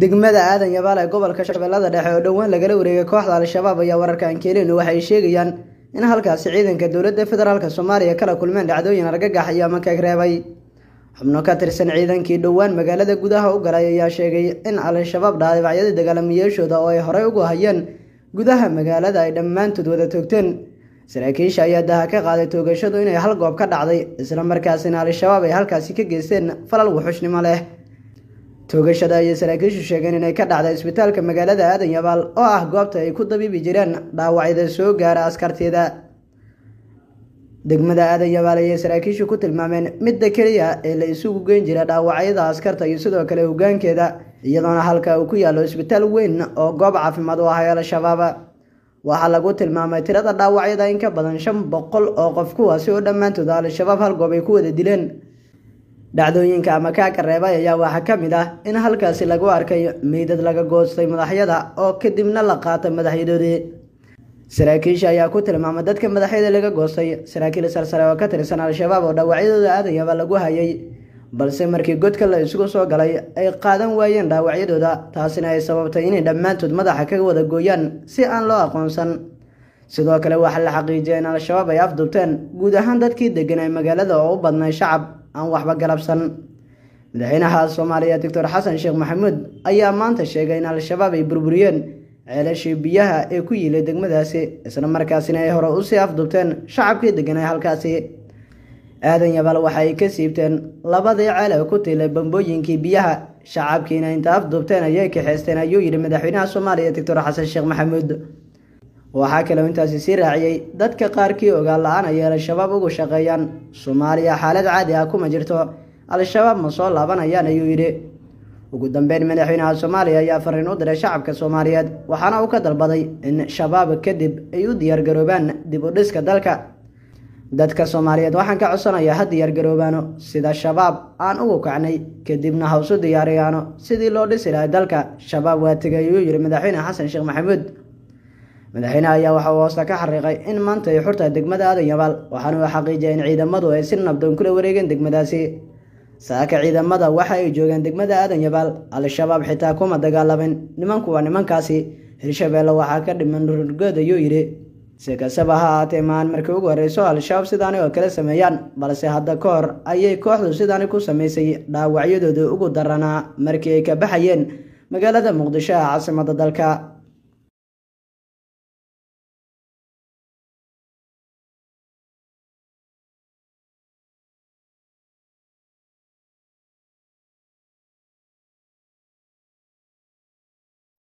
degmada aadan yabaal ee gobolka shabeellada dhexe oo dhowaan lagala wareegay kooxda al-shabaab ayaa wararka aan ankelino waxay sheegayaan in halkaasi ciidanka dowladda federaalk soomaaliya kala kulmeen dhacdooyin argagax iyo makaeg reebay xubno ka tirsan ciidankii dhowaan magaalada gudaha u galay ayaa sheegay in al-shabaab dhaadibacyada dagaalamayaashooda oo ay horey ugu hayeen gudaha magaalada ay dhammaantood wada toogteen saraakiisha ayaa daha ka qaaday toogashadu inay hal goob ka dhacday isla markaasina al-shabaab ay halkaasi ka geysteen falal wuxushnimo leh toogashada ayay saraakiishu sheegeen inay ka dhacday isbitaalka magaalada aadan yabaal oo ah goobta ay ku dabiibi jireen dhaawacyada soo gaara askarteeda degmada aadan yabaal ayay saraakiishu ku tilmaameen midda keliya ee la isugu geyn jira dhaawacyada askarta iyo sidoo kale hogaankeeda iyadoona halka uu ku yaallo isbitaal weyn oo goob caafimaad u ahay ah al shabaab waxaa lagu tilmaamay tirada dhaawacyada in ka badan shan boqol oo qof kuwaasi oo dhammaantooda al-shabaab hal goob ay ku wada dileen dhacdooyinka ama kaaka reebay ayaa waxaa ka mid ah in halkaasi lagu arkay meydad laga goostay madaxyada oo kadibna la qaatay madaxyadoodii saraakiisha ayaa ku tilmaamay dadka madaxyada laga goostay saraakiil sarsare oo ka tirsan al-shabaab oo dhaawacyadooda aadayaba lagu hayay balse markii godka la isugu soo galay ay qaadan waayeen dhaawacyadooda taasina ay sababtay inay dhammaantood madaxa ka wada gooyaan si aan loo aqoonsan sidoo kale waxaa la xaqiijiyay in al-shabaab ay afduubteen guud ahaan dadkii degan magaalada oo u badnay shacab aan waxba galabsan madaxweynaha soomaaliya doctor xasan sheekh maxamuud ayaa maanta sheegay in al-shabaab ay burburiyeen ceelashii biyaha ee ku yiilay degmadaasi isla markaasina ay hore usii afdubteen shacabkii degan halkaasi aadan yabaal waxa ay ka siibteen labadii ceel ee ku tiilay bambooyinkii biyaha shacabkiina inta afdubteen ayay kaxeysteen ayuu yidhi madaxweynaha soomaaliya doctor xasan sheekh maxamuud waxaa kaloo intaasi sii raaciyey dadka qaarkii ogaal la-aan al-shabaab ugu shaqeeyaan soomaaliya xaalad caadi ah kuma jirto al-shabaab ma soo laabanayaan ayuu yidhi ugu dambeyn madaxweynaha soomaaliya ayaa fariin u diray shacabka soomaaliyeed waxaana uu ka dalbaday in shabaab kadib ay u diyaargaroobaan dib u dhiska dalka dadka soomaaliyeed waxaan ka codsanayaa ha diyaargaroobaano sida shabaab aan ugu kacnay kadibna hawsu diyaariyaano sidii loo dhisi lahay dalka shabaab waa tegay ayuu yidhi madaxweyne xasan sheekh maxamuud madaxweynaha ayaa waxa uu hoosta ka xariiqay in maanta ay xurtaa degmada aadan yabaal waxaana uu xaqiijiyay in ciidamadu ay si nabdoon kula wareegeen degmadaasi saaka ciidamada waxa ay joogeen degmada aadan yabaal al-shabaab xitaa kuma dagaalamin nimanku waa nimankaasi hirshabeelle waxaa ka dhiman rurgood ayuu yidhi si kastaba ha ahaatee maan markii ugu horreyso al-shabaab sidaani oo kale sameeyaan balse hadda ka hor ayay kooxdu sidaani ku samaysay dhaawacyadooda ugu daranaa markii ay ka baxayeen magaalada muqdisho ee caasimada dalka